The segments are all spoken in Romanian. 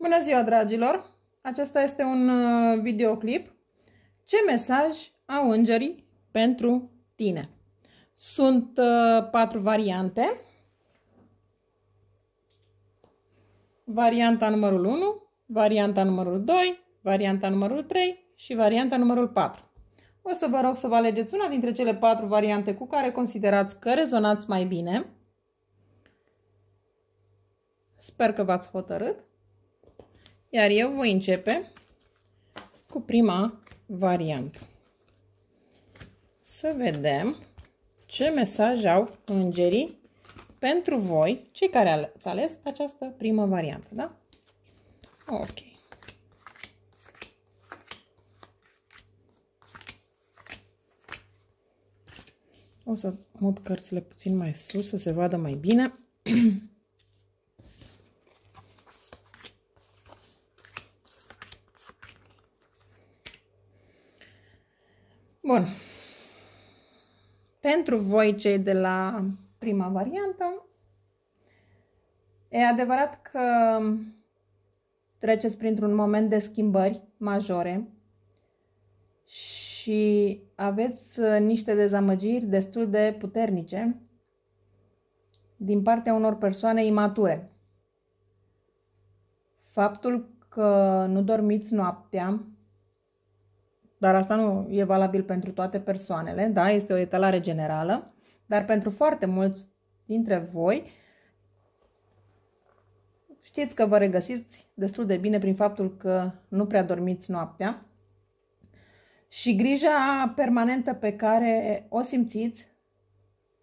Bună ziua, dragilor! Acesta este un uh, videoclip. Ce mesaj au îngerii pentru tine? Sunt uh, patru variante. Varianta numărul 1, varianta numărul 2, varianta numărul 3 și varianta numărul 4. O să vă rog să vă alegeți una dintre cele patru variante cu care considerați că rezonați mai bine. Sper că v-ați hotărât. Iar eu voi începe cu prima variantă. Să vedem ce mesaj au îngerii pentru voi, cei care ați ales această primă variantă, da? Ok. O să mut cărțile puțin mai sus să se vadă mai bine. Bun. Pentru voi cei de la prima variantă, e adevărat că treceți printr-un moment de schimbări majore și aveți niște dezamăgiri destul de puternice din partea unor persoane imature. Faptul că nu dormiți noaptea, dar asta nu e valabil pentru toate persoanele, da? Este o etalare generală, dar pentru foarte mulți dintre voi știți că vă regăsiți destul de bine prin faptul că nu prea dormiți noaptea și grija permanentă pe care o simțiți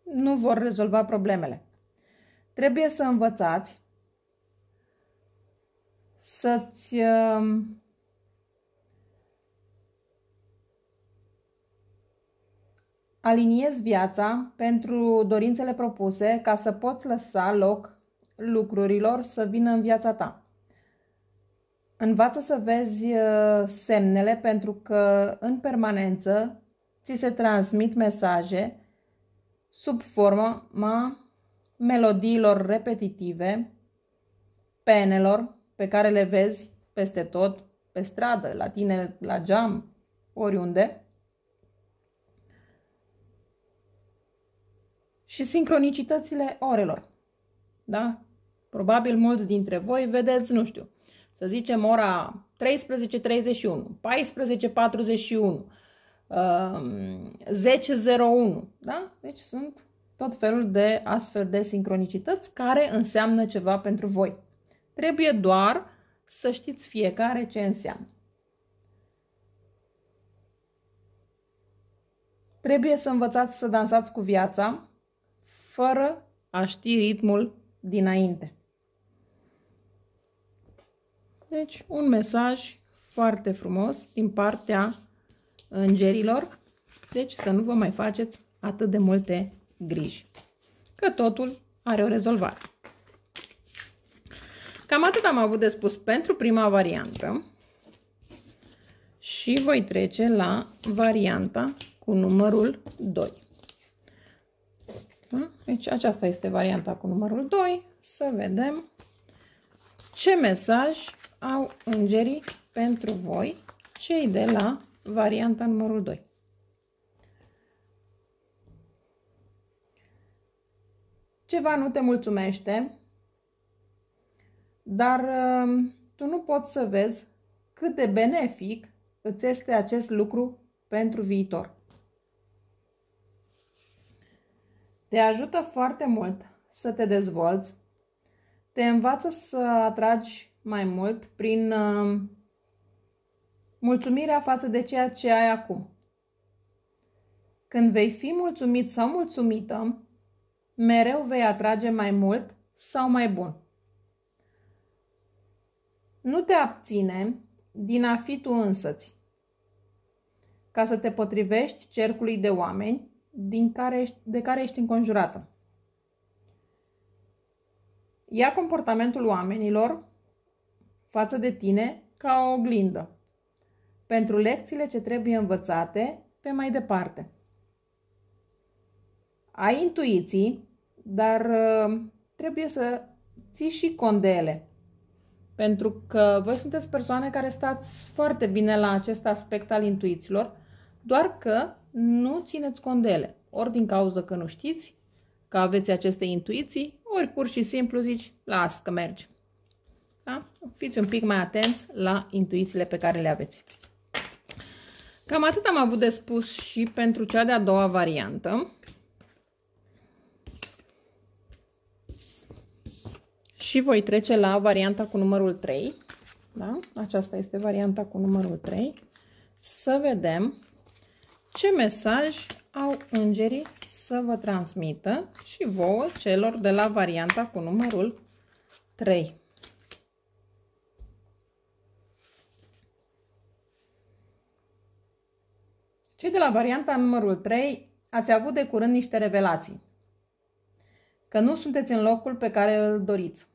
nu vor rezolva problemele. Trebuie să învățați să-ți uh, Aliniez viața pentru dorințele propuse ca să poți lăsa loc lucrurilor să vină în viața ta. Învață să vezi uh, semnele pentru că în permanență ți se transmit mesaje sub forma melodiilor repetitive, penelor pe care le vezi peste tot, pe stradă, la tine, la geam, oriunde, și sincronicitățile orelor. Da? Probabil mulți dintre voi vedeți, nu știu, să zicem ora 13.31, 14.41, 10.01, da? Deci sunt tot felul de astfel de sincronicități care înseamnă ceva pentru voi. Trebuie doar să știți fiecare ce înseamnă. Trebuie să învățați să dansați cu viața, fără a ști ritmul dinainte. Deci, un mesaj foarte frumos din partea îngerilor. Deci să nu vă mai faceți atât de multe griji. Că totul are o rezolvare. Cam atât am avut de spus pentru prima variantă. Și voi trece la varianta cu numărul 2. Deci aceasta este varianta cu numărul 2. Să vedem ce mesaj au îngerii pentru voi, cei de la varianta numărul 2. Ceva nu te mulțumește, dar um, tu nu poți să vezi cât de benefic îți este acest lucru pentru viitor. Te ajută foarte mult să te dezvolți, te învață să atragi mai mult prin uh, mulțumirea față de ceea ce ai acum. Când vei fi mulțumit sau mulțumită, mereu vei atrage mai mult sau mai bun. Nu te abține din a fi tu însăți, ca să te potrivești cercului de oameni din care ești, de care ești înconjurată. Ia comportamentul oamenilor față de tine ca o oglindă pentru lecțiile ce trebuie învățate pe mai departe. Ai intuiții, dar uh, trebuie să ții și cont de ele. Pentru că voi sunteți persoane care stați foarte bine la acest aspect al intuițiilor, doar că nu țineți cont de ele. Ori din cauza că nu știți că aveți aceste intuiții, ori pur și simplu zici, las că merge. Da? Fiți un pic mai atenți la intuițiile pe care le aveți. Cam atât am avut de spus și pentru cea de-a doua variantă. Și voi trece la varianta cu numărul 3. Da? Aceasta este varianta cu numărul 3. Să vedem ce mesaj au îngerii să vă transmită și vouă celor de la varianta cu numărul 3. Cei de la varianta numărul 3 ați avut de curând niște revelații. Că nu sunteți în locul pe care îl doriți.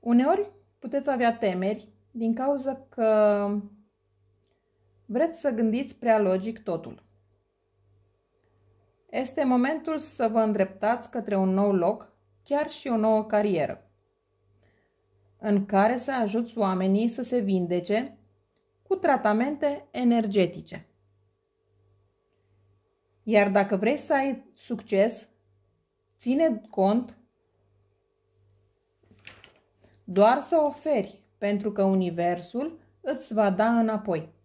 Uneori puteți avea temeri din cauza că Vreți să gândiți prea logic totul. Este momentul să vă îndreptați către un nou loc, chiar și o nouă carieră, în care să ajuți oamenii să se vindece cu tratamente energetice. Iar dacă vrei să ai succes, ține cont doar să oferi, pentru că Universul îți va da înapoi.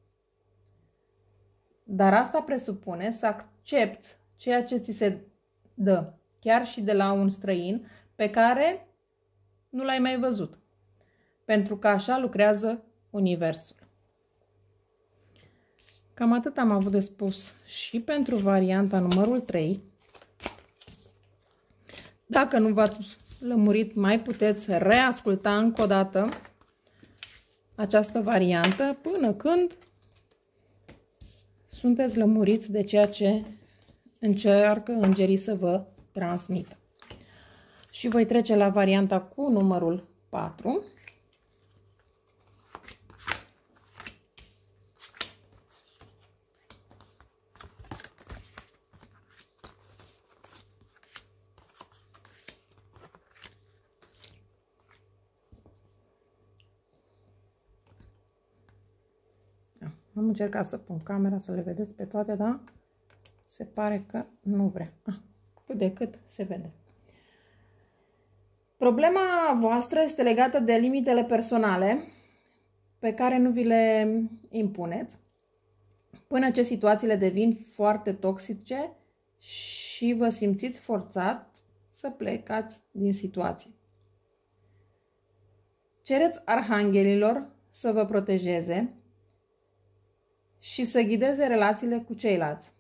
Dar asta presupune să accepti ceea ce ți se dă, chiar și de la un străin pe care nu l-ai mai văzut. Pentru că așa lucrează Universul. Cam atât am avut de spus și pentru varianta numărul 3. Dacă nu v-ați lămurit, mai puteți reasculta încă o dată această variantă până când sunteți lămuriți de ceea ce încearcă îngerii să vă transmită. Și voi trece la varianta cu numărul 4. Am încercat să pun camera, să le vedeți pe toate, dar se pare că nu vrea. Ah, cât de cât se vede. Problema voastră este legată de limitele personale pe care nu vi le impuneți, până ce situațiile devin foarte toxice și vă simțiți forțat să plecați din situație. Cereți arhanghelilor să vă protejeze și să ghideze relațiile cu ceilalți.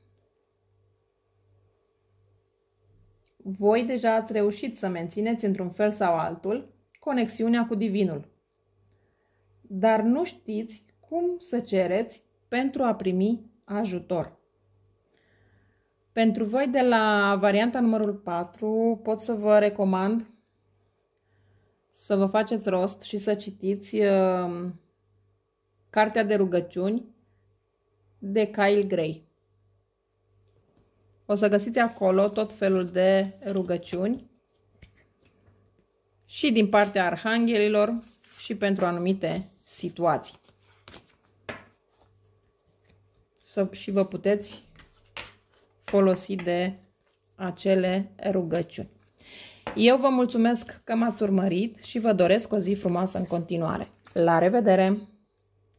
Voi deja ați reușit să mențineți într-un fel sau altul conexiunea cu Divinul, dar nu știți cum să cereți pentru a primi ajutor. Pentru voi de la varianta numărul 4 pot să vă recomand să vă faceți rost și să citiți uh, Cartea de rugăciuni de Kyle Gray. O să găsiți acolo tot felul de rugăciuni și din partea arhanghelilor și pentru anumite situații. Să, și vă puteți folosi de acele rugăciuni. Eu vă mulțumesc că m-ați urmărit și vă doresc o zi frumoasă în continuare. La revedere!